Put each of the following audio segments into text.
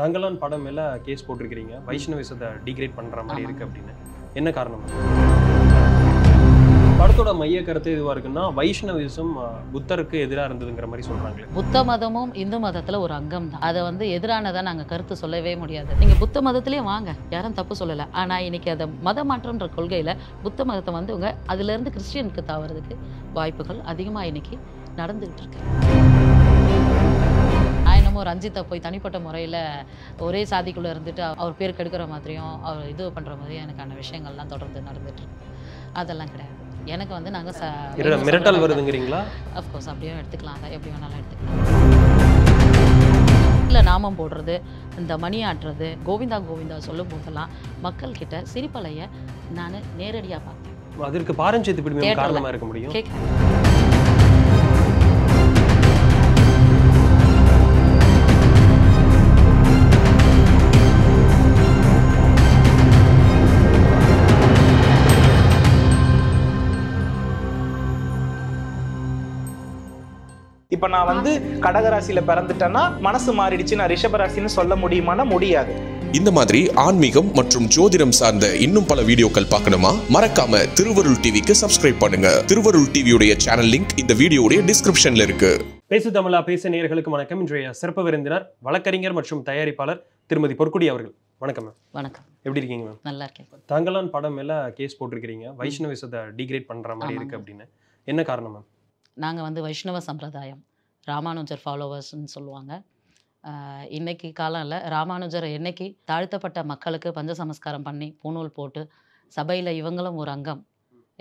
தங்கலான் படம் மேலே case போட்டிருக்கிறீங்க வைஷ்ணவிசத்தை degrade பண்ணுற மாதிரி இருக்குது அப்படின்னு என்ன காரணம் படத்தோட மைய கருத்து இதுவாக இருக்குன்னா வைஷ்ணவிசம் புத்தருக்கு எதிராக இருந்ததுங்கிற மாதிரி சொல்கிறாங்களே புத்த மதமும் இந்து மதத்தில் ஒரு அங்கம் தான் அதை வந்து எதிரானதாக நாங்கள் கருத்து சொல்லவே முடியாது நீங்கள் புத்த மதத்திலே வாங்க யாரும் தப்பு சொல்லலை ஆனால் இன்னைக்கு அதை மத மாற்றம்ன்ற கொள்கையில் புத்த மதத்தை வந்து உங்க அதுலேருந்து கிறிஸ்டியனுக்கு தாவறதுக்கு வாய்ப்புகள் அதிகமாக இன்னைக்கு நடந்துகிட்டு இருக்கு என்னமோ ரஞ்சித்தை போய் தனிப்பட்ட முறையில் ஒரே சாதிக்குள்ளே இருந்துட்டு அவர் பேர் கெடுக்கிற மாதிரியும் அவர் இது பண்ணுற மாதிரியும் எனக்கான விஷயங்கள்லாம் தொடர்ந்து நடந்துட்டுருக்கு அதெல்லாம் கிடையாது எனக்கு வந்து நாங்கள் மிரட்டல் வருதுங்கிறீங்களா அஃப்கோர்ஸ் அப்படியே எடுத்துக்கலாம் அதை எப்படி வேணாலும் எடுத்துக்கலாம் இல்லை நாமம் போடுறது இந்த மணி ஆட்டுறது கோவிந்தா கோவிந்தா சொல்லும் போதெல்லாம் மக்கள்கிட்ட சிரிப்பலைய நான் நேரடியாக பார்த்தேன் அதற்கு பாரஞ்சியத்து பிடிமையும் காரணமாக இருக்க முடியும் கேட்க இப்போ நான் வந்து கடகராசியில் பிறந்துட்டேன்னா மனசு மாறிடுச்சு நான் ரிஷபராசின்னு சொல்ல முடியுமானா முடியாது இந்த மாதிரி ஆன்மீகம் மற்றும் ஜோதிடம் சார்ந்த இன்னும் பல வீடியோக்கள் பார்க்கணுமா மறக்காம திருவருள் டிவிக்கு சப்ஸ்கிரைப் பண்ணுங்க திருவருள் டிவியுடைய சேனல் லிங்க் இந்த வீடியோடைய டிஸ்கிரிப்ஷன்ல இருக்கு பேசு தமிழா பேச நேர்களுக்கு வணக்கம் இன்றைய சிறப்பு விருந்தினர் வழக்கறிஞர் மற்றும் தயாரிப்பாளர் திருமதி பொற்குடி அவர்கள் வணக்கம் மேம் வணக்கம் எப்படி இருக்கீங்க மேம் நல்லா இருக்கேன் தங்கலான் படம் எல்லாம் கேஸ் போட்டிருக்கிறீங்க வைஷ்ணவிசத்தை டிகிரேட் பண்ற மாதிரி இருக்கு அப்படின்னு என்ன காரணம் மேம் நாங்கள் வந்து வைஷ்ணவ சம்பிரதாயம் ராமானுஜர் ஃபாலோவர்ஸ்ன்னு சொல்லுவாங்க இன்னைக்கு காலம் இல்லை ராமானுஜர் என்னைக்கு தாழ்த்தப்பட்ட மக்களுக்கு பஞ்ச சமஸ்காரம் பண்ணி பூநூல் போட்டு சபையில் இவங்களும் ஒரு அங்கம்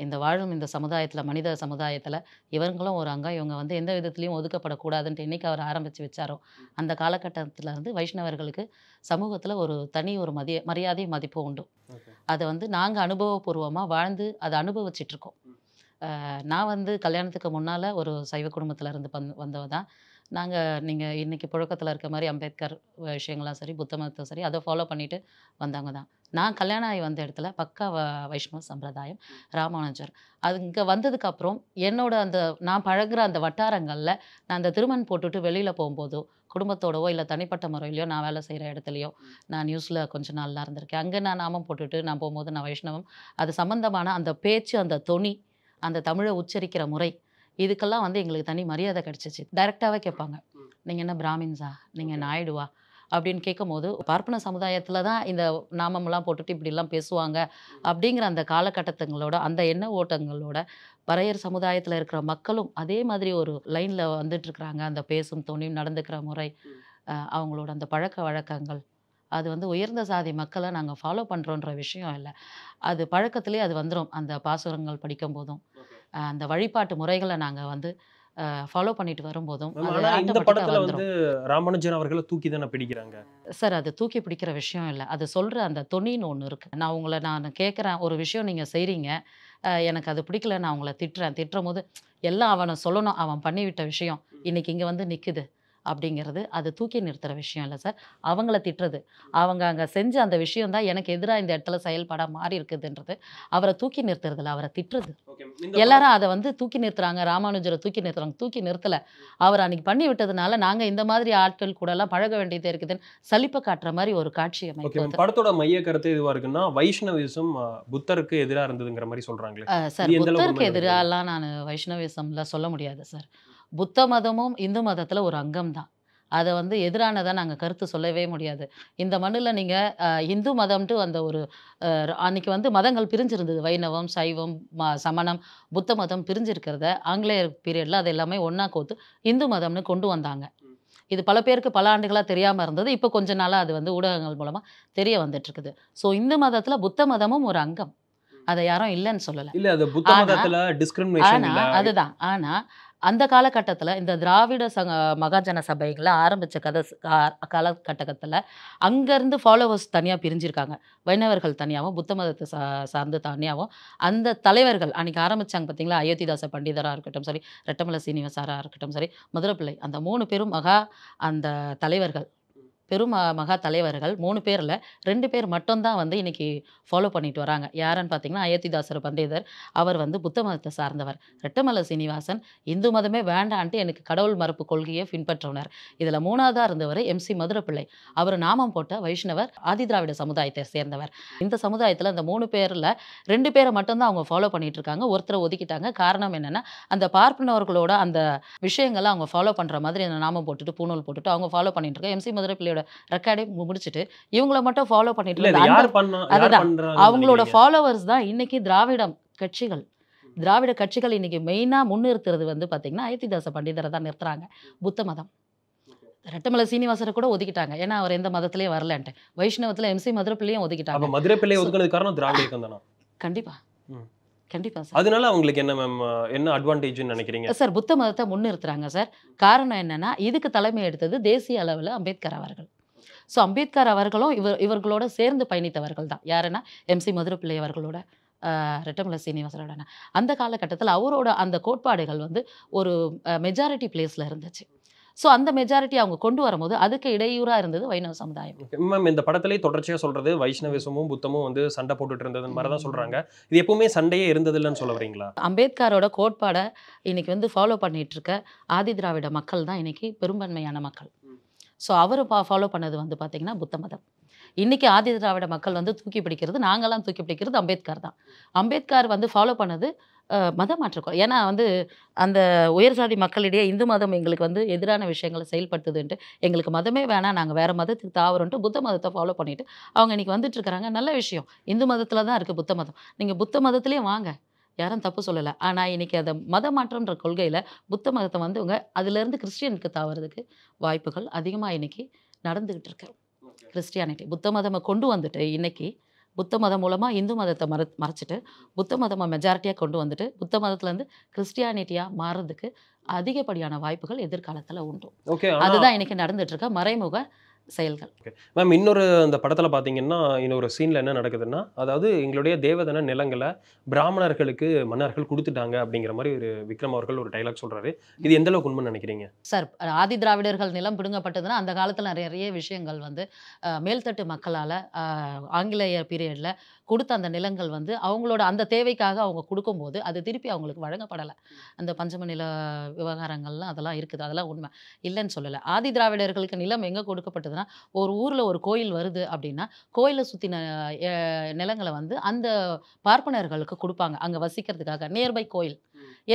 இந்த வாழும் இந்த சமுதாயத்தில் மனித சமுதாயத்தில் இவங்களும் ஒரு அங்கம் இவங்க வந்து எந்த விதத்துலையும் ஒதுக்கப்படக்கூடாதுன்ட்டு இன்றைக்கி அவர் ஆரம்பித்து வச்சாரோ அந்த காலகட்டத்தில் இருந்து வைஷ்ணவர்களுக்கு சமூகத்தில் ஒரு தனி ஒரு மதிய மரியாதை மதிப்பு உண்டு அதை வந்து நாங்கள் அனுபவபூர்வமாக வாழ்ந்து அதை அனுபவிச்சிட்ருக்கோம் நான் வந்து கல்யாணத்துக்கு முன்னால் ஒரு சைவ குடும்பத்தில் இருந்து பந் வந்தவ தான் நாங்கள் நீங்கள் இன்றைக்கி புழக்கத்தில் இருக்க மாதிரி அம்பேத்கர் விஷயங்களாம் சரி புத்த மதத்தை சரி அதை ஃபாலோ பண்ணிட்டு வந்தவங்க தான் நான் கல்யாணம் ஆகி வந்த இடத்துல பக்கா வைஷ்ணவ சம்பிரதாயம் ராமானுஜர் அது இங்கே வந்ததுக்கப்புறம் என்னோட அந்த நான் பழகிற அந்த வட்டாரங்களில் நான் அந்த திருமண் போட்டுட்டு வெளியில் போகும்போதோ குடும்பத்தோடவோ இல்லை தனிப்பட்ட முறையிலையோ நான் வேலை செய்கிற இடத்துலையோ நான் நியூஸில் கொஞ்ச நாள்லாம் இருந்திருக்கேன் அங்கே நான் நாமம் போட்டுட்டு நான் போகும்போது நான் வைஷ்ணவம் அது சம்மந்தமான அந்த பேச்சு அந்த தொனி அந்த தமிழை உச்சரிக்கிற முறை இதுக்கெல்லாம் வந்து எங்களுக்கு தனி மரியாதை கிடச்சிச்சு டைரெக்டாகவே கேட்பாங்க நீங்கள் என்ன பிராமின்ஸா நீங்கள் நாயுடுவா அப்படின்னு கேட்கும் போது பார்ப்பன சமுதாயத்தில் தான் இந்த நாமம்லாம் போட்டுட்டு இப்படிலாம் பேசுவாங்க அப்படிங்கிற அந்த காலகட்டத்துங்களோட அந்த எண்ண ஓட்டங்களோட பறையர் சமுதாயத்தில் இருக்கிற மக்களும் அதே மாதிரி ஒரு லைனில் வந்துட்டுருக்குறாங்க அந்த பேசும் துணியும் நடந்துக்கிற முறை அவங்களோட அந்த பழக்க வழக்கங்கள் அது வந்து உயர்ந்த சாதி மக்களை நாங்கள் ஃபாலோ பண்ணுறோன்ற விஷயம் இல்லை அது பழக்கத்திலே அது வந்துடும் அந்த பாசுரங்கள் படிக்கும் போதும் அந்த வழிபாட்டு முறைகளை நாங்கள் வந்து ஃபாலோ பண்ணிட்டு வரும்போதும் ராமானுஜன் அவர்களை தூக்கி தானே பிடிக்கிறாங்க சார் அது தூக்கி பிடிக்கிற விஷயம் இல்லை அது சொல்ற அந்த தொனின்னு ஒன்று இருக்கு நான் உங்களை நான் கேட்குறேன் ஒரு விஷயம் நீங்க செய்கிறீங்க எனக்கு அது பிடிக்கல நான் உங்களை திட்டுறேன் திட்டும் போது எல்லாம் அவனை சொல்லணும் அவன் பண்ணிவிட்ட விஷயம் இன்னைக்கு இங்க வந்து நிக்குது அப்படிங்கிறது அது தூக்கி நிறுத்துகிற விஷயம் இல்லை சார் அவங்கள திட்டுறது அவங்க அங்கே செஞ்ச அந்த விஷயம் தான் எனக்கு எதிராக இந்த இடத்துல செயல்பட மாறி இருக்குதுன்றது அவரை தூக்கி நிறுத்துறதில்ல அவரை திட்டுறது எல்லாரும் அதை வந்து தூக்கி நிறுத்துறாங்க ராமானுஜரை தூக்கி நிறுத்துறாங்க தூக்கி நிறுத்தலை அவர் அன்னைக்கு பண்ணி விட்டதுனால நாங்கள் இந்த மாதிரி ஆட்கள் கூட எல்லாம் பழக வேண்டியதே இருக்குதுன்னு சலிப்பை காட்டுற மாதிரி ஒரு காட்சி அமைப்பு படத்தோட மைய கருத்து இதுவாக இருக்குன்னா வைஷ்ணவிசம் புத்தருக்கு எதிராக இருந்ததுங்கிற மாதிரி சொல்கிறாங்களே சார் புத்தருக்கு எதிராகலாம் நான் வைஷ்ணவிசம்ல சொல்ல முடியாது சார் புத்த மதமும் இந்து மதத்தில் ஒரு அங்கம் தான் அதை வந்து எதிரானதாக நாங்கள் கருத்து சொல்லவே முடியாது இந்த மண்ணில் நீங்கள் இந்து மதம்ட்டு அந்த ஒரு அன்றைக்கி வந்து மதங்கள் பிரிஞ்சிருந்தது வைணவம் சைவம் ம சமணம் புத்த மதம் பிரிஞ்சிருக்கிறத ஆங்கிலேயர் பீரியடில் அது எல்லாமே ஒன்றா கோத்து இந்து மதம்னு கொண்டு வந்தாங்க இது பல பேருக்கு பல ஆண்டுகளாக தெரியாமல் இருந்தது இப்போ கொஞ்ச நாளாக அது வந்து ஊடகங்கள் மூலமாக தெரிய வந்துட்டுருக்குது ஸோ இந்து மதத்தில் புத்த மதமும் ஒரு அங்கம் அதை யாரும் இல்லைன்னு சொல்லலை இல்லை அது புத்த மதத்தில் அதுதான் ஆனால் அந்த காலகட்டத்தில் இந்த திராவிட சங்க மகாஜன சபைகளை ஆரம்பித்த கதை காலகட்டத்தில் அங்கேருந்து ஃபாலோவர்ஸ் தனியாக பிரிஞ்சிருக்காங்க வைணவர்கள் தனியாகவும் புத்த மதத்தை சா சார்ந்து தனியாகவும் அந்த தலைவர்கள் அன்றைக்கி ஆரம்பித்தாங்க பார்த்தீங்களா அயோத்திதாச பண்டிதராக இருக்கட்டும் சரி ரெட்டமலை சீனிவாசாராக இருக்கட்டும் சரி மதுரப்பிள்ளை அந்த மூணு பேரும் மகா அந்த தலைவர்கள் பெரும் மகா தலைவர்கள் மூணு பேரில் ரெண்டு பேர் மட்டும்தான் வந்து இன்றைக்கி ஃபாலோ பண்ணிட்டு வராங்க யாருன்னு பார்த்தீங்கன்னா அயோத்திதாசர் பண்டிதர் அவர் வந்து புத்த மதத்தை சார்ந்தவர் ரெட்டமல்ல சீனிவாசன் இந்து மதமே வேண்டான்ட்டு எனக்கு கடவுள் மறுப்பு கொள்கையை பின்பற்றினார் இதில் மூணாவதாக இருந்தவர் எம்சி மதுரப்பிள்ளை அவர் நாமம் போட்ட வைஷ்ணவர் ஆதிதிராவிட சமுதாயத்தை சேர்ந்தவர் இந்த சமுதாயத்தில் அந்த மூணு பேரில் ரெண்டு பேரை மட்டும்தான் அவங்க ஃபாலோ பண்ணிட்டு இருக்காங்க ஒருத்தரை ஒதுக்கிட்டாங்க காரணம் என்னென்னா அந்த பார்ப்பனவர்களோட அந்த விஷயங்களை அவங்க ஃபாலோ பண்ணுற மாதிரி அந்த நாமம் போட்டுட்டு பூணூல் போட்டுட்டு அவங்க ஃபாலோ பண்ணிட்டு இருக்காங்க சி மதுரப்பிள்ளையோட அவங்களோட ரெக்கார்டே முடிச்சுட்டு இவங்கள மட்டும் ஃபாலோ பண்ணிட்டு அதுதான் அவங்களோட ஃபாலோவர்ஸ் தான் இன்னைக்கு திராவிடம் கட்சிகள் திராவிட கட்சிகள் இன்னைக்கு மெயினாக முன்னிறுத்துறது வந்து பார்த்தீங்கன்னா அயோத்திதாச பண்டிதரை தான் நிறுத்துறாங்க புத்த மதம் ரெட்டமலை சீனிவாசரை கூட ஒதுக்கிட்டாங்க ஏன்னா அவர் எந்த மதத்திலயும் வரலன்ட்டு வைஷ்ணவத்தில் எம்சி மதுரை பிள்ளையும் ஒதுக்கிட்டாங்க மதுரை பிள்ளையை ஒதுக்கினது காரணம் திராவிட கண்டிப்பாக கண்டிப்பாக சார் அதனால அவங்களுக்கு என்ன மேம் என்ன அட்வான்டேஜ்னு நினைக்கிறீங்க சார் புத்த மதத்தை முன்னிறுத்துறாங்க சார் காரணம் என்னன்னா இதுக்கு தலைமை எடுத்தது தேசிய அளவில் அம்பேத்கர் அவர்கள் ஸோ அம்பேத்கர் அவர்களும் இவர் இவர்களோட சேர்ந்து பயணித்தவர்கள் தான் யாருன்னா எம்சி மதுரப்பிள்ளை அவர்களோட ரெட்டமலை சீனிவாசனோட அந்த காலகட்டத்தில் அவரோட அந்த கோட்பாடுகள் வந்து ஒரு மெஜாரிட்டி பிளேஸில் இருந்துச்சு ஸோ அந்த மெஜாரிட்டி அவங்க கொண்டு வரும்போது அதுக்கு இடையூறாக இருந்தது வைணவ சமுதாயம் மேம் இந்த படத்திலே தொடர்ச்சியாக சொல்கிறது வைஷ்ணவிசமும் புத்தமும் வந்து சண்டை போட்டுட்டு இருந்தது மாதிரி தான் சொல்கிறாங்க இது எப்பவுமே சண்டையே இருந்தது சொல்ல வரீங்களா அம்பேத்கரோட கோட்பாடை இன்னைக்கு வந்து ஃபாலோ பண்ணிட்டு இருக்க ஆதி திராவிட மக்கள் தான் இன்னைக்கு பெரும்பான்மையான மக்கள் ஸோ அவர் ஃபாலோ பண்ணது வந்து பார்த்தீங்கன்னா புத்த மதம் இன்றைக்கி ஆதி திராவிட மக்கள் வந்து தூக்கி பிடிக்கிறது நாங்கள்லாம் தூக்கி பிடிக்கிறது அம்பேத்கர் தான் அம்பேத்கர் வந்து ஃபாலோ பண்ணது மதம் மாற்றக்கூடாது ஏன்னா வந்து அந்த உயர் சாதி மக்களிடையே இந்து மதம் எங்களுக்கு வந்து எதிரான விஷயங்களை செயல்படுத்துதுன்ட்டு எங்களுக்கு மதமே வேணாம் நாங்கள் வேறு மதத்துக்கு தாவரோன்ட்டு புத்த மதத்தை ஃபாலோ பண்ணிவிட்டு அவங்க இன்றைக்கி வந்துட்டு இருக்கிறாங்க நல்ல விஷயம் இந்து மதத்தில் தான் இருக்குது புத்த மதம் நீங்கள் புத்த மதத்துலேயும் வாங்க யாரும் தப்பு சொல்லலை ஆனால் இன்றைக்கி அதை மத மாற்றம்ன்ற கொள்கையில் புத்த மதத்தை வந்தவங்க அதுலேருந்து கிறிஸ்டியனுக்கு தாவறதுக்கு வாய்ப்புகள் அதிகமாக இன்றைக்கி நடந்துக்கிட்டு இருக்கு கிறிஸ்டியானிட்டி புத்த மதமாக கொண்டு வந்துட்டு இன்றைக்கி புத்த மதம் மூலமாக இந்து மதத்தை மற மறைச்சிட்டு புத்த மதமாக மெஜாரிட்டியாக கொண்டு வந்துட்டு புத்த மதத்துலேருந்து கிறிஸ்டியானிட்டியாக மாறுறதுக்கு அதிகப்படியான வாய்ப்புகள் எதிர்காலத்தில் உண்டு அதுதான் இன்னைக்கு நடந்துட்டு இருக்க மறைமுக செயல்கள் மேம் இன்னொரு அந்த படத்தில் பார்த்தீங்கன்னா இன்னொரு சீனில் என்ன நடக்குதுன்னா அதாவது எங்களுடைய தேவதன நிலங்களை பிராமணர்களுக்கு மன்னர்கள் கொடுத்துட்டாங்க அப்படிங்கிற மாதிரி ஒரு விக்ரம் அவர்கள் ஒரு டைலாக் சொல்கிறாரு இது எந்த அளவுக்கு உண்மைன்னு நினைக்கிறீங்க சார் ஆதி திராவிடர்கள் நிலம் பிடுங்கப்பட்டதுன்னா அந்த காலத்தில் நிறைய விஷயங்கள் வந்து மேல்தட்டு மக்களால் ஆங்கிலேயர் பீரியடில் கொடுத்த அந்த நிலங்கள் வந்து அவங்களோட அந்த தேவைக்காக அவங்க கொடுக்கும்போது அது திருப்பி அவங்களுக்கு வழங்கப்படலை அந்த பஞ்சம நில விவகாரங்கள்லாம் அதெல்லாம் இருக்குது அதெல்லாம் உண்மை இல்லைன்னு சொல்லலை ஆதி திராவிடர்களுக்கு நிலம் எங்கே கொடுக்கப்பட்டதுன்னா ஒரு ஊரில் ஒரு கோயில் வருது அப்படின்னா கோயிலை சுற்றின நிலங்களை வந்து அந்த பார்ப்பனர்களுக்கு கொடுப்பாங்க அங்கே வசிக்கிறதுக்காக நியர்பை கோயில்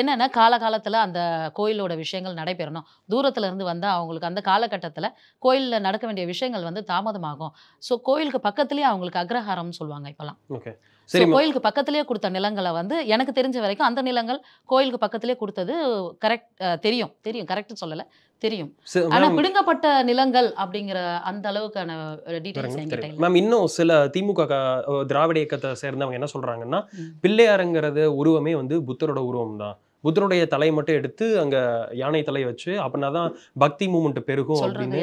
என்னென்னா காலகாலத்தில் அந்த கோயிலோட விஷயங்கள் நடைபெறணும் தூரத்தில் இருந்து வந்தால் அவங்களுக்கு அந்த காலகட்டத்தில் கோயிலில் நடக்க வேண்டிய விஷயங்கள் வந்து தாமதமாகும் ஸோ கோயிலுக்கு பக்கத்துலேயே அவங்களுக்கு அக்ரஹாரம்னு சொல்லுவாங்க இப்போலாம் ஓகே சரி கோயிலுக்கு பக்கத்துலேயே கொடுத்த நிலங்களை வந்து எனக்கு தெரிஞ்ச வரைக்கும் அந்த நிலங்கள் கோயிலுக்கு பக்கத்துலேயே கொடுத்தது கரெக்ட் தெரியும் தெரியும் கரெக்ட் சொல்லலை தெரியும் ஆனா பிடுங்கப்பட்ட நிலங்கள் அப்படிங்கிற அந்த அளவுக்கான மேம் இன்னும் சில திமுக திராவிட இயக்கத்தை சேர்ந்தவங்க என்ன சொல்றாங்கன்னா பிள்ளையாருங்கிறது உருவமே வந்து புத்தரோட உருவம் தான் புத்தனுடைய தலை மட்டும் எடுத்து அங்க யானை தலை வச்சு அப்படின்னா பக்தி மூமெண்ட் பெருகும் அப்படின்னு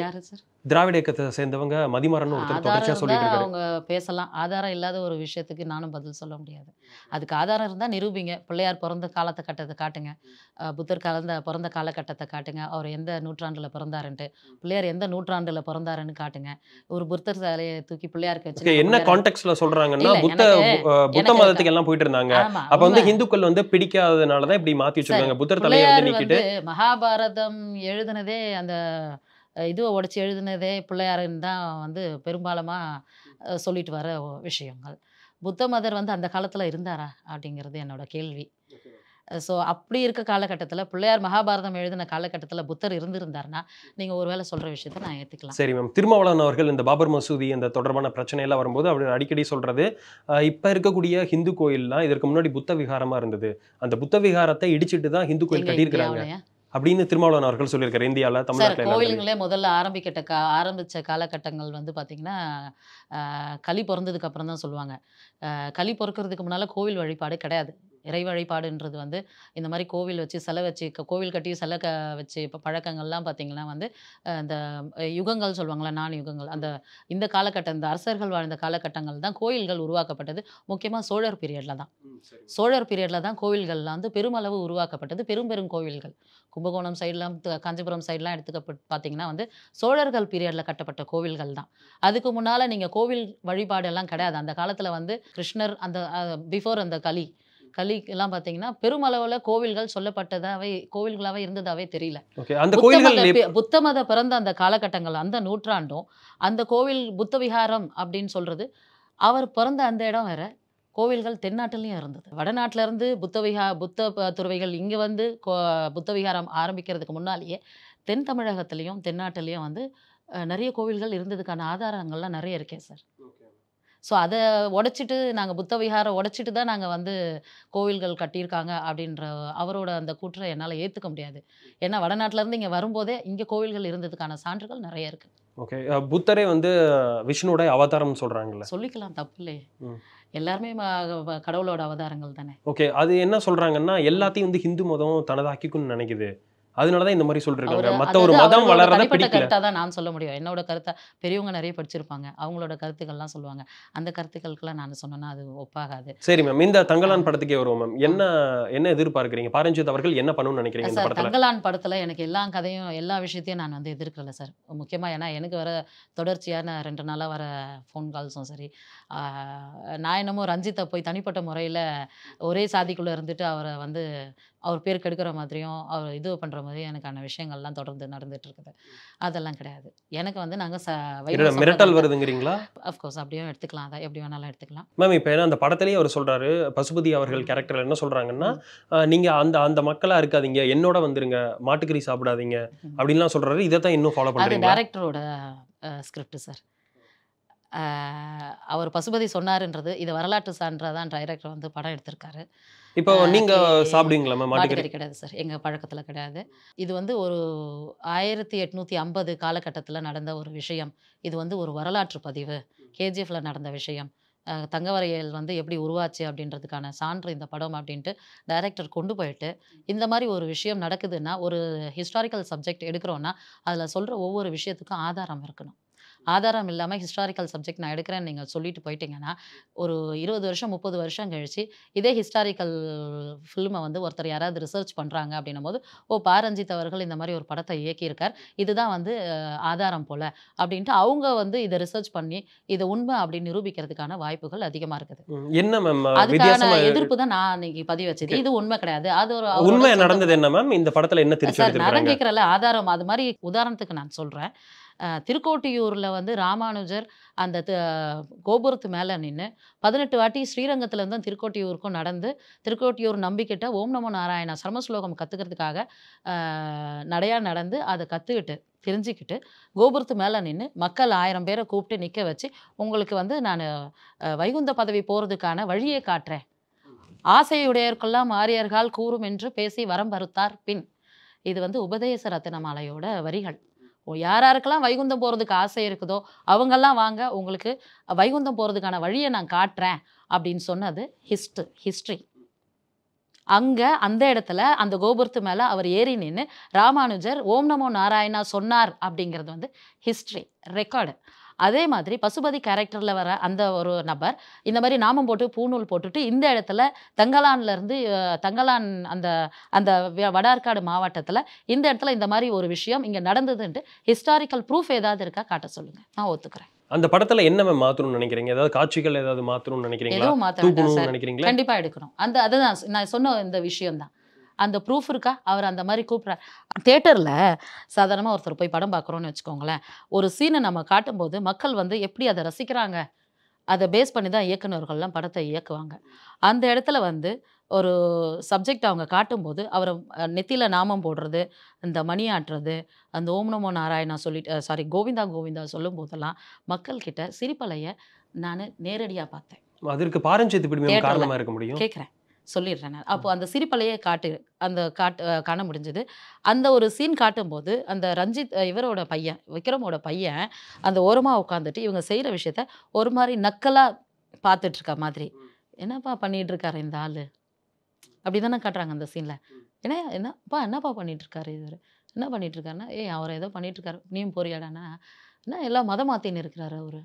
திராவிட இயக்கத்தை சேர்ந்தவங்க மதிமரன் ஒருத்தர் தொடர்ச்சியா சொல்லிட்டு அவங்க பேசலாம் ஆதாரம் இல்லாத ஒரு விஷயத்துக்கு நானும் பதில் சொல்ல முடியாது அதுக்கு ஆதாரம் இருந்தா நிரூபிங்க பிள்ளையார் பிறந்த காலத்தை கட்டத்தை காட்டுங்க புத்தர் கலந்த பிறந்த காலகட்டத்தை காட்டுங்க அவர் எந்த நூற்றாண்டுல பிறந்தாருன்ட்டு பிள்ளையார் எந்த நூற்றாண்டுல பிறந்தாருன்னு காட்டுங்க ஒரு புத்தர் சிலையை தூக்கி பிள்ளையாருக்கு வச்சு என்ன கான்டெக்ட்ல சொல்றாங்கன்னா புத்த புத்த மதத்துக்கு எல்லாம் போயிட்டு இருந்தாங்க அப்ப வந்து ஹிந்துக்கள் வந்து பிடிக்காததுனாலதான் இப்படி மாத்தி வச்சிருக்காங்க புத்தர் தலையை வந்து நீக்கிட்டு மகாபாரதம் எழுதுனதே அந்த இதுவை உடச்சி எழுதுனதே பிள்ளையாருன்னு தான் வந்து பெரும்பாலமாக சொல்லிட்டு வர விஷயங்கள் புத்த மதர் வந்து அந்த காலத்தில் இருந்தாரா அப்படிங்கிறது என்னோட கேள்வி ஸோ அப்படி இருக்க காலகட்டத்தில் பிள்ளையார் மகாபாரதம் எழுதின காலகட்டத்தில் புத்தர் இருந்திருந்தார்னா நீங்கள் ஒருவேளை சொல்கிற விஷயத்த நான் ஏற்றுக்கலாம் சரி மேம் திருமாவளவன் அவர்கள் இந்த பாபர் மசூதி இந்த தொடர்பான பிரச்சனையெல்லாம் வரும்போது அவர் அடிக்கடி சொல்கிறது இப்போ இருக்கக்கூடிய ஹிந்து கோயில்லாம் இதற்கு முன்னாடி புத்த விகாரமாக இருந்தது அந்த புத்த விகாரத்தை இடிச்சிட்டு தான் ஹிந்து கோயில் கட்டியிருக்கிறாங்க அப்படின்னு திருமாவளவன் அவர்கள் சொல்லியிருக்காரு இந்தியாவில் தமிழ்நாட்டில் கோயில்களே முதல்ல ஆரம்பிக்கிட்ட கா ஆரம்பித்த காலகட்டங்கள் வந்து பார்த்திங்கன்னா களி பிறந்ததுக்கு அப்புறம் தான் சொல்லுவாங்க களி பிறக்கிறதுக்கு முன்னால் கோவில் வழிபாடு கிடையாது இறை வழிபாடுன்றது வந்து இந்த மாதிரி கோவில் வச்சு சில வச்சு கோவில் கட்டி சில க வச்சு இப்போ பழக்கங்கள்லாம் பார்த்திங்கன்னா வந்து இந்த யுகங்கள் சொல்லுவாங்களா நான் யுகங்கள் அந்த இந்த காலகட்டம் இந்த அரசர்கள் வாழ்ந்த காலகட்டங்கள் தான் கோயில்கள் உருவாக்கப்பட்டது முக்கியமாக சோழர் பீரியடில் தான் சோழர் பீரியடில் தான் கோவில்கள்லாம் வந்து பெருமளவு உருவாக்கப்பட்டது பெரும் பெரும் கோவில்கள் கும்பகோணம் சைட்லாம் காஞ்சிபுரம் சைட்லாம் எடுத்துக்க பார்த்தீங்கன்னா வந்து சோழர்கள் பீரியடில் கட்டப்பட்ட கோவில்கள் தான் அதுக்கு முன்னால் நீங்கள் கோவில் வழிபாடெல்லாம் கிடையாது அந்த காலத்தில் வந்து கிருஷ்ணர் அந்த பிஃபோர் அந்த களி கலிக்கெல்லாம் பார்த்தீங்கன்னா பெருமளவில் கோவில்கள் சொல்லப்பட்டதாகவே கோவில்களாகவே இருந்ததாகவே தெரியல அந்த கோயில்கள் புத்த மத பிறந்த அந்த காலகட்டங்கள் அந்த நூற்றாண்டும் அந்த கோவில் புத்த விகாரம் அப்படின்னு சொல்கிறது அவர் பிறந்த அந்த இடம் வேற கோவில்கள் தென்னாட்டிலையும் இருந்தது வடநாட்டிலேருந்து புத்தவிகா புத்த துறவைகள் இங்கே வந்து கோ புத்தவிகாரம் ஆரம்பிக்கிறதுக்கு முன்னாலேயே தென் தமிழகத்திலையும் தென்னாட்டிலையும் வந்து நிறைய கோவில்கள் இருந்ததுக்கான ஆதாரங்கள்லாம் நிறைய இருக்கேன் சார் ஸோ அதை உடைச்சிட்டு நாங்கள் புத்த விஹாரம் உடைச்சிட்டு தான் நாங்கள் வந்து கோவில்கள் கட்டியிருக்காங்க அப்படின்ற அவரோட அந்த கூற்றை என்னால் ஏற்றுக்க முடியாது ஏன்னா வடநாட்டிலேருந்து இங்கே வரும்போதே இங்கே கோவில்கள் இருந்ததுக்கான சான்றுகள் நிறைய இருக்குது ஓகே புத்தரே வந்து விஷ்ணுவோட அவதாரம் சொல்கிறாங்கல்ல சொல்லிக்கலாம் தப்பு இல்லையே எல்லாருமே கடவுளோட அவதாரங்கள் தானே ஓகே அது என்ன சொல்கிறாங்கன்னா எல்லாத்தையும் வந்து ஹிந்து மதம் தனதாக்கிக்குன்னு நினைக்குது அதனால தான் இந்த மாதிரி சொல்றாங்க மத்த ஒரு மதம் பிடிக்கல கருத்தா தான் நான் சொல்ல முடியும் என்னோட கருத்தா பெரியவங்க நிறைய படிச்சிருப்பாங்க அவங்களோட கருத்துக்கள்லாம் சொல்லுவாங்க அந்த எல்லாம் நான் சொன்னேன்னா அது ஒப்பாகாது சரி மேம் இந்த தங்கலான் படத்துக்கே வருவோம் மேம் என்ன என்ன எதிர்பார்க்குறீங்க பாரஞ்சித் அவர்கள் என்ன பண்ணணும்னு நினைக்கிறீங்க சார் தங்கலான் படத்துல எனக்கு எல்லா கதையும் எல்லா விஷயத்தையும் நான் வந்து எதிர்க்கல சார் முக்கியமா ஏன்னா எனக்கு வர தொடர்ச்சியான ரெண்டு நாளா வர ஃபோன் கால்ஸும் சரி நான் என்னமோ ரஞ்சித்தை போய் தனிப்பட்ட முறையில் ஒரே சாதிக்குள்ளே இருந்துட்டு அவரை வந்து அவர் பேர் கெடுக்கிற மாதிரியும் அவர் இது பண்ணுற மாதிரியும் எனக்கான விஷயங்கள்லாம் தொடர்ந்து நடந்துட்டு இருக்குது அதெல்லாம் கிடையாது எனக்கு வந்து நாங்கள் ச மிரட்டல் வருதுங்கிறீங்களா அஃப்கோர்ஸ் அப்படியும் எடுத்துக்கலாம் அதை எப்படி வேணாலும் எடுத்துக்கலாம் மேம் இப்போ ஏன்னா அந்த படத்துலேயே அவர் சொல்கிறாரு பசுபதி அவர்கள் கேரக்டர் என்ன சொல்கிறாங்கன்னா நீங்கள் அந்த அந்த மக்களாக இருக்காதீங்க என்னோட வந்துருங்க மாட்டுக்கறி சாப்பிடாதீங்க அப்படின்லாம் சொல்கிறாரு இதை தான் இன்னும் ஃபாலோ பண்ணுறாங்க டேரக்டரோட ஸ்கிரிப்ட் சார் அவர் பசுபதி சொன்னார்ன்றது இது வரலாற்று சான்றாதான் டைரக்டர் வந்து படம் எடுத்திருக்காரு இப்போ நீங்கள் சாப்பிடுவீங்களா மாட்டுக்கறி கிடையாது சார் எங்க பழக்கத்துல கிடையாது இது வந்து ஒரு ஆயிரத்தி எட்நூத்தி ஐம்பது காலகட்டத்தில் நடந்த ஒரு விஷயம் இது வந்து ஒரு வரலாற்று பதிவு கேஜிஎஃப்ல நடந்த விஷயம் தங்கவரையல் வந்து எப்படி உருவாச்சு அப்படின்றதுக்கான சான்று இந்த படம் அப்படின்ட்டு டைரக்டர் கொண்டு போயிட்டு இந்த மாதிரி ஒரு விஷயம் நடக்குதுன்னா ஒரு ஹிஸ்டாரிக்கல் சப்ஜெக்ட் எடுக்கிறோன்னா அதில் சொல்கிற ஒவ்வொரு விஷயத்துக்கும் ஆதாரம் இருக்கணும் ஆதாரம் இல்லாமல் ஹிஸ்டாரிக்கல் சப்ஜெக்ட் நான் எடுக்கிறேன் நீங்கள் சொல்லிட்டு போயிட்டீங்கன்னா ஒரு இருபது வருஷம் முப்பது வருஷம் கழிச்சு இதே ஹிஸ்டாரிக்கல் ஃபில்மை வந்து ஒருத்தர் யாராவது ரிசர்ச் பண்ணுறாங்க அப்படின்னும் போது ஓ பாரஞ்சித் அவர்கள் இந்த மாதிரி ஒரு படத்தை இயக்கியிருக்கார் இதுதான் வந்து ஆதாரம் போல் அப்படின்ட்டு அவங்க வந்து இதை ரிசர்ச் பண்ணி இதை உண்மை அப்படின்னு நிரூபிக்கிறதுக்கான வாய்ப்புகள் அதிகமாக இருக்குது என்ன மேம் அதுக்கான எதிர்ப்பு தான் நான் இன்னைக்கு பதிவு வச்சது இது உண்மை கிடையாது அது ஒரு உண்மை நடந்தது என்ன மேம் இந்த படத்தில் என்ன தெரிஞ்சு நான் ஆதாரம் அது மாதிரி உதாரணத்துக்கு நான் சொல்கிறேன் திருக்கோட்டியூரில் வந்து ராமானுஜர் அந்த கோபுரத்து மேலே நின்று பதினெட்டு வாட்டி ஸ்ரீரங்கத்துலேருந்து தான் திருக்கோட்டியூருக்கும் நடந்து திருக்கோட்டியூர் நம்பிக்கிட்ட ஓம் நமோ நாராயணா சர்மஸ்லோகம் கற்றுக்கிறதுக்காக நடையாக நடந்து அதை கற்றுக்கிட்டு தெரிஞ்சுக்கிட்டு கோபுரத்து மேலே நின்று மக்கள் ஆயிரம் பேரை கூப்பிட்டு நிற்க வச்சு உங்களுக்கு வந்து நான் வைகுந்த பதவி போகிறதுக்கான வழியை காட்டுறேன் ஆசையுடையர்கெல்லாம் ஆரியர்கள் கூறும் என்று பேசி வரம் பருத்தார் பின் இது வந்து உபதேச ரத்தினமாலையோட வரிகள் யார் யாருக்கெல்லாம் வைகுந்தம் போகிறதுக்கு ஆசை இருக்குதோ அவங்கெல்லாம் வாங்க உங்களுக்கு வைகுந்தம் போகிறதுக்கான வழியை நான் காட்டுறேன் அப்படின்னு சொன்னது ஹிஸ்ட் ஹிஸ்ட்ரி அங்கே அந்த இடத்துல அந்த கோபுரத்து மேலே அவர் ஏறி நின்று ராமானுஜர் ஓம் நமோ நாராயணா சொன்னார் அப்படிங்கிறது வந்து ஹிஸ்ட்ரி ரெக்கார்டு அதே மாதிரி பசுபதி கேரக்டரில் வர அந்த ஒரு நபர் இந்த மாதிரி நாமம் போட்டு பூநூல் போட்டுட்டு இந்த இடத்துல தங்கலான்லேருந்து தங்கலான் அந்த அந்த வடார்காடு மாவட்டத்தில் இந்த இடத்துல இந்த மாதிரி ஒரு விஷயம் இங்கே நடந்ததுன்ட்டு ஹிஸ்டாரிக்கல் ப்ரூஃப் ஏதாவது இருக்கா காட்ட சொல்லுங்கள் நான் ஒத்துக்கிறேன் அந்த படத்துல என்ன மாத்தணும்னு நினைக்கிறீங்க ஏதாவது காட்சிகள் ஏதாவது மாத்தணும்னு நினைக்கிறீங்களா கண்டிப்பா எடுக்கணும் அந்த அதுதான் நான் சொன்ன இந்த விஷயம் தான் அந்த ப்ரூஃப் இருக்கா அவர் அந்த மாதிரி கூப்பிட்றார் தேட்டரில் சாதாரணமாக ஒருத்தர் போய் படம் பார்க்குறோன்னு வச்சுக்கோங்களேன் ஒரு சீனை நம்ம காட்டும்போது மக்கள் வந்து எப்படி அதை ரசிக்கிறாங்க அதை பேஸ் பண்ணி தான் இயக்குநர்கள்லாம் படத்தை இயக்குவாங்க அந்த இடத்துல வந்து ஒரு சப்ஜெக்ட் அவங்க காட்டும்போது அவரை நெத்தியில் நாமம் போடுறது இந்த மணி ஆட்டுறது அந்த ஓம் நமோ நாராயணா சொல்லிட்டு சாரி கோவிந்தா கோவிந்தா சொல்லும் போதெல்லாம் மக்கள்கிட்ட சிரிப்பலைய நான் நேரடியாக பார்த்தேன் அதற்கு பாரஞ்சத்து காரணமாக இருக்க முடியும் கேட்குறேன் சொல்லிடுறேன் அப்போ அந்த சிரிப்பலையே காட்டு அந்த காட்டு காண முடிஞ்சது அந்த ஒரு சீன் காட்டும்போது அந்த ரஞ்சித் இவரோட பையன் விக்ரமோட பையன் அந்த ஓரமாக உட்காந்துட்டு இவங்க செய்கிற விஷயத்த ஒரு மாதிரி நக்கலாக பார்த்துட்ருக்க மாதிரி என்னப்பா பண்ணிகிட்டு இருக்காரு இந்த ஆள் அப்படி தானே காட்டுறாங்க அந்த சீனில் ஏன்னா என்னப்பா என்னப்பா பண்ணிகிட்டு இவர் என்ன பண்ணிகிட்டு இருக்காருன்னா ஏய் அவர் ஏதோ பண்ணிகிட்ருக்காரு நீயும் போறியாடானா என்ன எல்லாம் மதம் மாற்றின்னு இருக்கிறாரு அவர்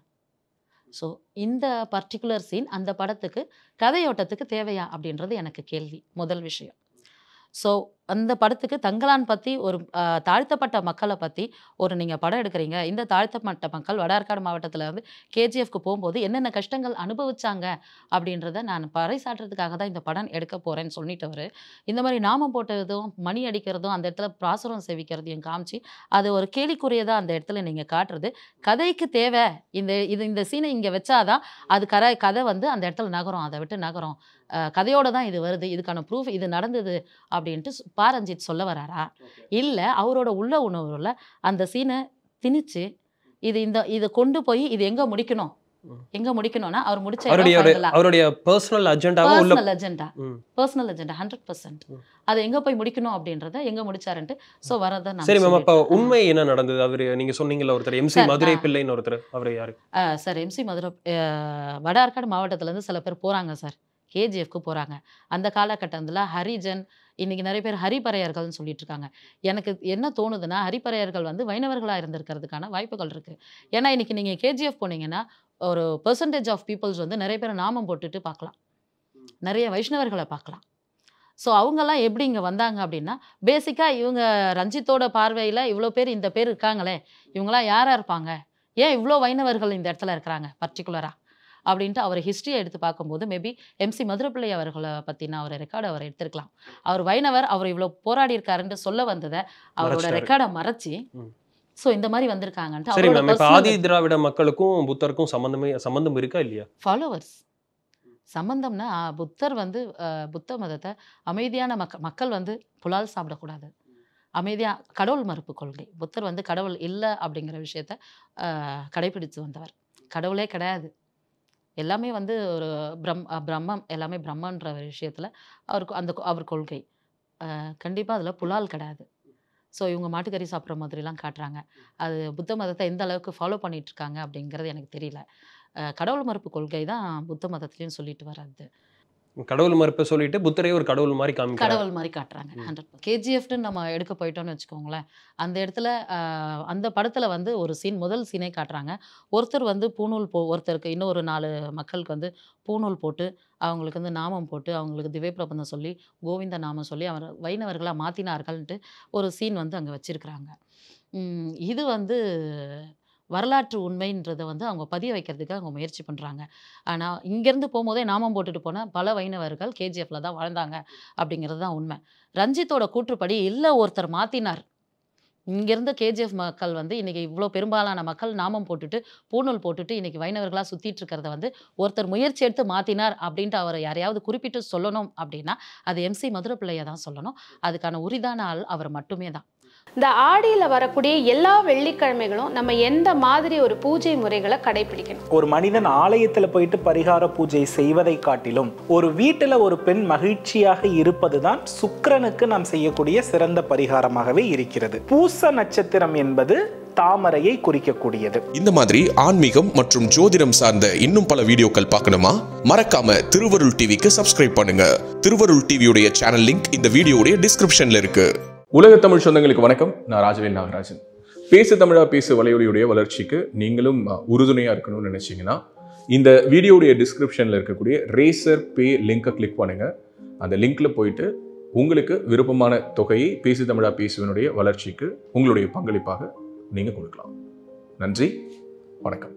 ஸோ இந்த பர்டிகுலர் சீன் அந்த படத்துக்கு கதையோட்டத்துக்கு தேவையா அப்படின்றது எனக்கு கேள்வி முதல் விஷயம் ஸோ அந்த படத்துக்கு தங்கலான் பற்றி ஒரு தாழ்த்தப்பட்ட மக்களை பற்றி ஒரு நீங்கள் படம் எடுக்கிறீங்க இந்த தாழ்த்தப்பட்ட மக்கள் வட ஆற்காடு மாவட்டத்தில் வந்து கேஜிஎஃப்க்கு போகும்போது என்னென்ன கஷ்டங்கள் அனுபவிச்சாங்க அப்படின்றத நான் பறைசாற்றுறதுக்காக தான் இந்த படம் எடுக்க போகிறேன்னு சொல்லிட்டவர் இந்த மாதிரி நாமம் போட்டதும் மணி அடிக்கிறதும் அந்த இடத்துல பிராசுரம் செவிக்கிறதையும் காமிச்சு அது ஒரு கேலிக்குரியதாக அந்த இடத்துல நீங்கள் காட்டுறது கதைக்கு தேவை இந்த இது இந்த சீனை இங்கே வச்சாதான் அது கரை கதை வந்து அந்த இடத்துல நகரும் அதை விட்டு நகரும் கதையோடு தான் இது வருது இதுக்கான ப்ரூஃப் இது நடந்தது அப்படின்ட்டு பாரஞ்சித் ரஞ்சித் சொல்ல வராரா இல்லை அவரோட உள்ள உணவுல அந்த சீனை திணிச்சு இது இந்த இதை கொண்டு போய் இது எங்க முடிக்கணும் எங்க முடிக்கணும்னா அவர் முடிச்ச அவருடைய personal agenda personal agenda personal agenda hundred percent அது எங்க போய் முடிக்கணும் அப்படின்றத எங்க முடிச்சாருன்ட்டு ஸோ வரத சரி மேம் அப்போ உண்மை என்ன நடந்தது அவர் நீங்க சொன்னீங்கல்ல ஒருத்தர் எம்சி மதுரை பிள்ளைன்னு ஒருத்தர் அவர் யாரு சார் எம்சி மதுரை வட ஆற்காடு மாவட்டத்துல இருந்து சில பேர் போறாங்க சார் கேஜிஎஃப்க்கு போகிறாங்க அந்த காலகட்டத்தில் ஹரிஜன் இன்றைக்கி நிறைய பேர் ஹரிப்பறையர்கள்னு சொல்லிட்டு இருக்காங்க எனக்கு என்ன தோணுதுன்னா ஹரிப்பறையர்கள் வந்து வைணவர்களாக இருந்திருக்கிறதுக்கான வாய்ப்புகள் இருக்குது ஏன்னா இன்றைக்கி நீங்கள் கேஜிஎஃப் போனீங்கன்னா ஒரு பெர்சன்டேஜ் ஆஃப் பீப்புள்ஸ் வந்து நிறைய பேர் நாமம் போட்டுட்டு பார்க்கலாம் நிறைய வைஷ்ணவர்களை பார்க்கலாம் ஸோ அவங்கெல்லாம் எப்படி இங்கே வந்தாங்க அப்படின்னா பேசிக்காக இவங்க ரஞ்சித்தோட பார்வையில் இவ்வளோ பேர் இந்த பேர் இருக்காங்களே இவங்களாம் யாராக இருப்பாங்க ஏன் இவ்வளோ வைணவர்கள் இந்த இடத்துல இருக்கிறாங்க பர்டிகுலராக அப்படின்ட்டு அவர் ஹிஸ்ட்ரியை எடுத்து பார்க்கும்போது மேபி எம்சி மதுரப்பிள்ளை அவர்களை பற்றின அவர் ரெக்கார்டு அவர் எடுத்திருக்கலாம் அவர் வைணவர் அவர் இவ்வளோ போராடி இருக்காருன்னு சொல்ல வந்ததை அவரோட ரெக்கார்டை மறைச்சி ஸோ இந்த மாதிரி வந்திருக்காங்கன்ட்டு சரி நம்ம இப்போ ஆதி திராவிட மக்களுக்கும் புத்தருக்கும் சம்மந்தமே சம்மந்தம் இருக்கா இல்லையா ஃபாலோவர்ஸ் சம்மந்தம்னா புத்தர் வந்து புத்த மதத்தை அமைதியான மக்க மக்கள் வந்து புலால் சாப்பிடக்கூடாது அமைதியாக கடவுள் மறுப்பு கொள்கை புத்தர் வந்து கடவுள் இல்லை அப்படிங்கிற விஷயத்த கடைபிடித்து வந்தவர் கடவுளே கிடையாது எல்லாமே வந்து ஒரு பிரம் பிரம்மம் எல்லாமே பிரம்மன்ற ஒரு விஷயத்தில் அவருக்கு அந்த அவர் கொள்கை கண்டிப்பாக அதில் புலால் கிடையாது ஸோ இவங்க மாட்டுக்கறி சாப்பிட்ற மாதிரிலாம் காட்டுறாங்க அது புத்த மதத்தை எந்த அளவுக்கு ஃபாலோ பண்ணிகிட்ருக்காங்க அப்படிங்கிறது எனக்கு தெரியல கடவுள் மறுப்பு கொள்கை தான் புத்த மதத்துலேயும் சொல்லிட்டு வர்றது கடவுள் மறுப்பை சொல்லிட்டு புத்தரை ஒரு கடவுள் மாதிரி காமி கடவுள் மாதிரி காட்டுறாங்க ஹண்ட்ரட் கேஜிஎஃப்னு நம்ம எடுக்க போயிட்டோம்னு வச்சுக்கோங்களேன் அந்த இடத்துல அந்த படத்தில் வந்து ஒரு சீன் முதல் சீனே காட்டுறாங்க ஒருத்தர் வந்து பூநூல் போ ஒருத்தருக்கு இன்னொரு நாலு மக்களுக்கு வந்து பூநூல் போட்டு அவங்களுக்கு வந்து நாமம் போட்டு அவங்களுக்கு திவ்ய பிரபந்தம் சொல்லி கோவிந்த நாமம் சொல்லி அவர் வைணவர்களாக மாற்றினார்கள்ன்ட்டு ஒரு சீன் வந்து அங்கே வச்சிருக்கிறாங்க இது வந்து வரலாற்று உண்மைன்றதை வந்து அவங்க பதிய வைக்கிறதுக்கு அவங்க முயற்சி பண்ணுறாங்க ஆனால் இங்கேருந்து போகும்போதே நாமம் போட்டுட்டு போன பல வைணவர்கள் கேஜிஎஃப்ல தான் வாழ்ந்தாங்க அப்படிங்கிறது தான் உண்மை ரஞ்சித்தோட கூற்றுப்படி இல்லை ஒருத்தர் மாற்றினார் இங்கேருந்து கேஜிஎஃப் மக்கள் வந்து இன்றைக்கி இவ்வளோ பெரும்பாலான மக்கள் நாமம் போட்டுட்டு பூநூல் போட்டுட்டு இன்றைக்கி வைணவர்களாக சுற்றிட்டு இருக்கிறத வந்து ஒருத்தர் முயற்சி எடுத்து மாற்றினார் அப்படின்ட்டு அவரை யாரையாவது குறிப்பிட்டு சொல்லணும் அப்படின்னா அது எம்சி மதுரப்பிள்ளையை தான் சொல்லணும் அதுக்கான உரிதான ஆள் அவர் மட்டுமே தான் இந்த ஆடியில் வரக்கூடிய எல்லா வெள்ளிக்கிழமைகளும் நம்ம எந்த மாதிரி ஒரு பூஜை முறைகளை கடைபிடிக்கணும் ஒரு மனிதன் ஆலயத்தில் போயிட்டு பரிகார பூஜை செய்வதை காட்டிலும் ஒரு வீட்டில் ஒரு பெண் மகிழ்ச்சியாக இருப்பதுதான் சுக்கரனுக்கு நாம் செய்யக்கூடிய சிறந்த பரிகாரமாகவே இருக்கிறது பூச நட்சத்திரம் என்பது தாமரையை குறிக்கக்கூடியது இந்த மாதிரி ஆன்மீகம் மற்றும் ஜோதிடம் சார்ந்த இன்னும் பல வீடியோக்கள் பார்க்கணுமா மறக்காம திருவருள் டிவிக்கு சப்ஸ்கிரைப் பண்ணுங்க திருவருள் டிவியுடைய சேனல் லிங்க் இந்த வீடியோடைய டிஸ்கிரிப்ஷன்ல இருக்கு உலக தமிழ் சொந்தங்களுக்கு வணக்கம் நான் ராஜவேல் நாகராஜன் பேசு தமிழா பேசு வலையொலியுடைய வளர்ச்சிக்கு நீங்களும் உறுதுணையாக இருக்கணும்னு நினச்சிங்கன்னா இந்த வீடியோடைய டிஸ்கிரிப்ஷனில் இருக்கக்கூடிய ரேசர் பே லிங்கை கிளிக் பண்ணுங்கள் அந்த லிங்க்ல போயிட்டு உங்களுக்கு விருப்பமான தொகையை பேசு தமிழா பேசுவனுடைய வளர்ச்சிக்கு உங்களுடைய பங்களிப்பாக நீங்கள் கொடுக்கலாம் நன்றி வணக்கம்